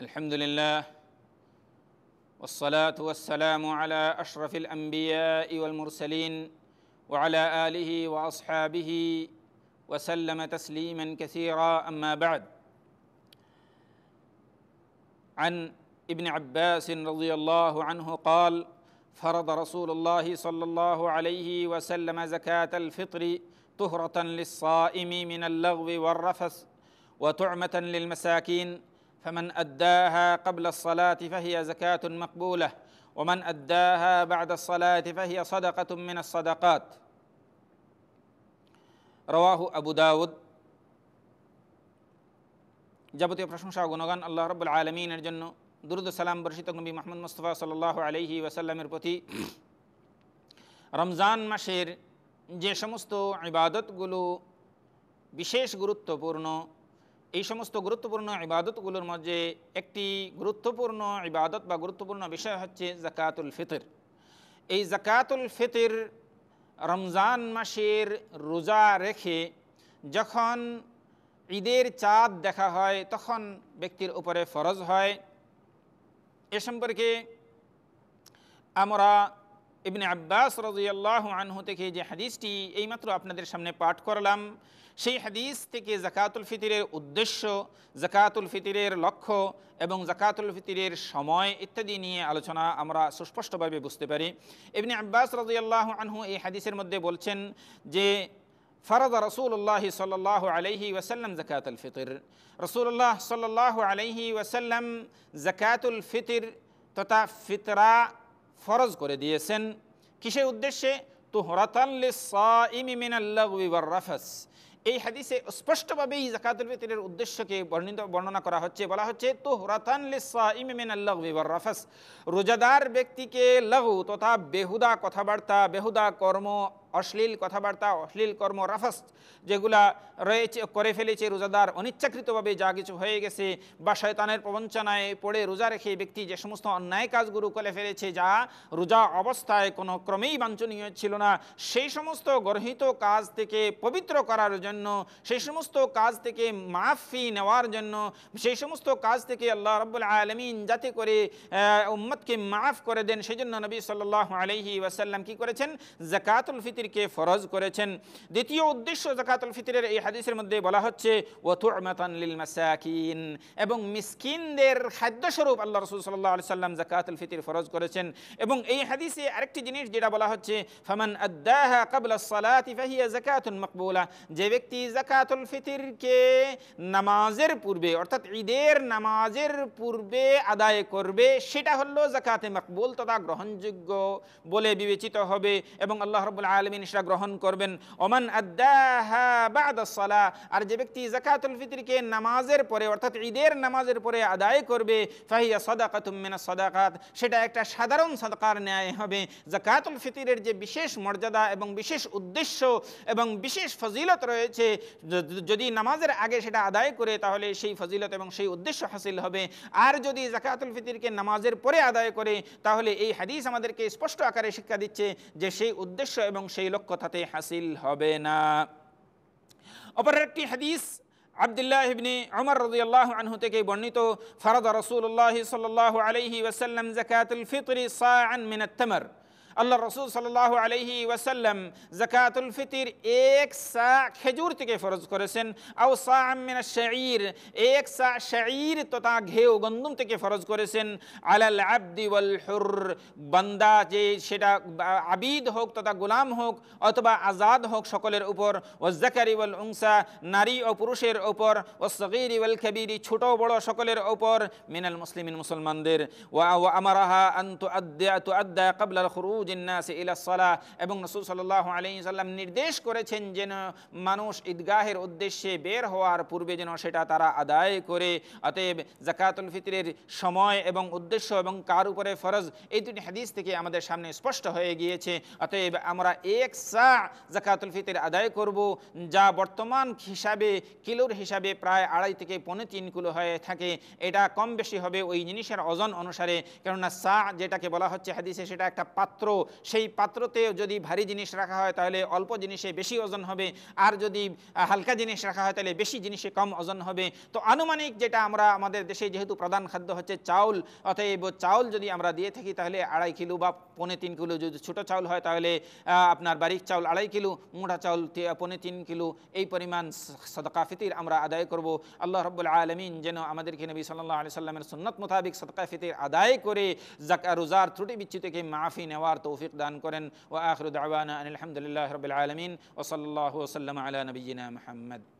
الحمد لله والصلاة والسلام على أشرف الأنبياء والمرسلين وعلى آله وأصحابه وسلم تسليما كثيرا أما بعد عن ابن عباس رضي الله عنه قال فرض رسول الله صلى الله عليه وسلم زكاة الفطر طهرة للصائم من اللغو والرفث وتعمة للمساكين فمن أداها قبل الصلاة فهي زكاة مقبولة ومن أداها بعد الصلاة فهي صدقة من الصدقات রওয়াহু আবু দাউদ যাবতীয় প্রশংসা গুণগান আল্লাহ রব্বুল আলমিনের জন্য দুরুদ সালাম বর্ষিত নবী মাহমুদ মুস্তফা সাল আলহি ওয়াসাল্লামের প্রতি রমজান মাসের যে সমস্ত ইবাদতগুলো বিশেষ গুরুত্বপূর্ণ এই সমস্ত গুরুত্বপূর্ণ ইবাদতগুলোর মধ্যে একটি গুরুত্বপূর্ণ ইবাদত বা গুরুত্বপূর্ণ বিষয় হচ্ছে জাকাতুল ফিতর এই জাকাতুল ফিতর রমজান মাসের রোজা রেখে যখন ঈদের চাঁদ দেখা হয় তখন ব্যক্তির উপরে ফরজ হয় এ সম্পর্কে আমরা ইবনে আব্বাস রাজিয়াল্লাহ আনহু থেকে যে হাদিসটি এইমাত্র আপনাদের সামনে পাঠ করলাম সেই হাদিস থেকে জাকাতুল ফিতিরের উদ্দেশ্য জাকাতুল ফিতিরের লক্ষ্য এবং জাকাতুল ফিতিরের সময় ইত্যাদি নিয়ে আলোচনা আমরা সুস্পষ্টভাবে বুঝতে পারি ইবনে আব্বাস রাজিয়াল্লাহ আনহু এই হাদিসের মধ্যে বলছেন যে ফরদ রসুল্লাহ সাল্লাহ আলহি ওয়াসাল্লাম জাকাতুল ফিতির রসুল্লাহ সাল্লাহ আলহি ওয়াসাল্লাম জাকাতুল ফিতির তথা ফিতরা ফরজ করে দিয়েছেন কিসের উদ্দেশ্যে রাফাস এই হাদিসে স্পষ্টভাবেই জাকাতুল ফিতরের উদ্দেশ্যকে বর্ণিত বর্ণনা করা হচ্ছে বলা হচ্ছে তো হরাতান রোজাদার ব্যক্তিকে লঘু তথা বেহুদা কথাবার্তা বেহুদা কর্ম অশ্লীল কথাবার্তা অশ্লীল কর্ম রাফাস যেগুলা রয়েছে করে ফেলেছে রোজাদার অনিচ্ছাকৃতভাবে যা কিছু হয়ে গেছে বা শয়তানের প্রবঞ্চনায় পড়ে রোজা রেখে ব্যক্তি যে সমস্ত অন্যায় কাজগুলো করে ফেলেছে যা রোজা অবস্থায় কোনো ক্রমেই বাঞ্ছনীয় ছিল না সেই সমস্ত গর্হিত কাজ থেকে পবিত্র করার জন্য সেই সমস্ত কাজ থেকে মাফি নেওয়ার জন্য সেই সমস্ত কাজ থেকে আল্লাহ রব্বুল আলমিন যাতে করে উম্মদকে মাফ করে দেন সেই জন্য নবী সাল্লাহ আলহি ওয়াসাল্লাম কি করেছেন জাকাতুল ফিতর ফিতিরকে ফরজ করেছেন দ্বিতীয় উদ্দেশ্য জাকাতুল ফিতিরের এই হাদিসের মধ্যে বলা হচ্ছে এবং মিসকিনদের খাদ্যস্বরূপ আল্লাহ রসুল সাল্লাহ আলি সাল্লাম জাকাতুল ফিতির ফরজ করেছেন এবং এই হাদিসে আরেকটি জিনিস যেটা বলা হচ্ছে ফামান আদাহা মকবুলা যে ব্যক্তি জাকাতুল ফিতিরকে নামাজের পূর্বে অর্থাৎ ঈদের নামাজের পূর্বে আদায় করবে সেটা হলো জাকাতে মকবুল তথা গ্রহণযোগ্য বলে বিবেচিত হবে এবং আল্লাহ রবুল্লা আলমিনরা গ্রহণ করবেন ওমান আর যে ব্যক্তি জাকাতুল ফিতরকে নামাজের পরে অর্থাৎ ঈদের নামাজের পরে আদায় করবে ফাহিয়া সদাকাত সদাকাত সেটা একটা সাধারণ সদকার ন্যায় হবে জাকাতুল ফিতিরের যে বিশেষ মর্যাদা এবং বিশেষ উদ্দেশ্য এবং বিশেষ ফজিলত রয়েছে যদি নামাজের আগে সেটা আদায় করে তাহলে সেই ফজিলত এবং সেই উদ্দেশ্য হাসিল হবে আর যদি জাকাতুল ফিতিরকে নামাজের পরে আদায় করে তাহলে এই হাদিস আমাদেরকে স্পষ্ট আকারে শিক্ষা দিচ্ছে যে সেই উদ্দেশ্য এবং সেই সেই লক্ষ্য তাতে হাসিল হবে না অপর একটি হাদিস আবদুল্লাহ ইবনে অমর রদিয়াল্লাহ আনহু থেকে বর্ণিত ফরদ রসুল্লাহ সাল আলহি ওসাল্লাম জাকাতুল ফিতরি সাআন মিনাত তামার আল্লাহ রসুল সাল্লাহ আলহি ওয়াসাল্লাম জাকাতুল ফিতির এক সা খেজুর থেকে ফরজ করেছেন আও সামিনা শাঈর এক সা শাঈর তথা ঘেউ গন্দম থেকে ফরজ করেছেন আলাল আব্দি ওয়াল হুর বান্দা যে সেটা আবিদ হোক তথা গোলাম হোক অথবা আজাদ হোক সকলের উপর ও জাকারি ওয়াল উংসা নারী ও পুরুষের ওপর ও সগির ওয়াল কবিরি ছোট বড় সকলের ওপর মিনাল মুসলিমিন মুসলমানদের ওয়া আমারাহা আন্তু আদ্যা তু আদ্যা কবলাল খুরুজ জিন্নাসে ইলাসলা এবং রসুল সাল্লাহ আলী সাল্লাম নির্দেশ করেছেন যেন মানুষ ঈদগাহের উদ্দেশ্যে বের হওয়ার পূর্বে যেন সেটা তারা আদায় করে অতএব জাকাতুল ফিতরের সময় এবং উদ্দেশ্য এবং কার উপরে ফরজ এই দুটি হাদিস থেকে আমাদের সামনে স্পষ্ট হয়ে গিয়েছে অতএব আমরা এক সা জাকাতুল ফিতর আদায় করব যা বর্তমান হিসাবে কিলোর হিসাবে প্রায় আড়াই থেকে পনেরো তিন কিলো হয়ে থাকে এটা কম বেশি হবে ওই জিনিসের ওজন অনুসারে কেননা সা যেটাকে বলা হচ্ছে হাদিসে সেটা একটা পাত্র সেই পাত্রতে যদি ভারী জিনিস রাখা হয় তাহলে অল্প জিনিসে বেশি ওজন হবে আর যদি হালকা জিনিস রাখা হয় তাহলে বেশি জিনিসে কম ওজন হবে তো আনুমানিক যেটা আমরা আমাদের দেশে যেহেতু প্রধান খাদ্য হচ্ছে চাউল অতএব চাউল যদি আমরা দিয়ে থাকি তাহলে আড়াই কিলো বা পৌনে তিন কিলো যদি ছোটো চাউল হয় তাহলে আপনার বারিক চাউল আড়াই কিলো মোটা চাউল পৌনে তিন কিলো এই পরিমাণ সদকা ফিতির আমরা আদায় করব আল্লাহ রব্বুল আলমিন যেন আমাদেরকে নবী সাল্লাহ আলি সাল্লামের সুন্নত মোতাবিক সদকা ফিতির আদায় করে জাকা রোজার ত্রুটি বিচ্ছু থেকে মাফি নেওয়ার توفيق دان كورن وآخر دعوانا أن الحمد لله رب العالمين وصلى الله وسلم على نبينا محمد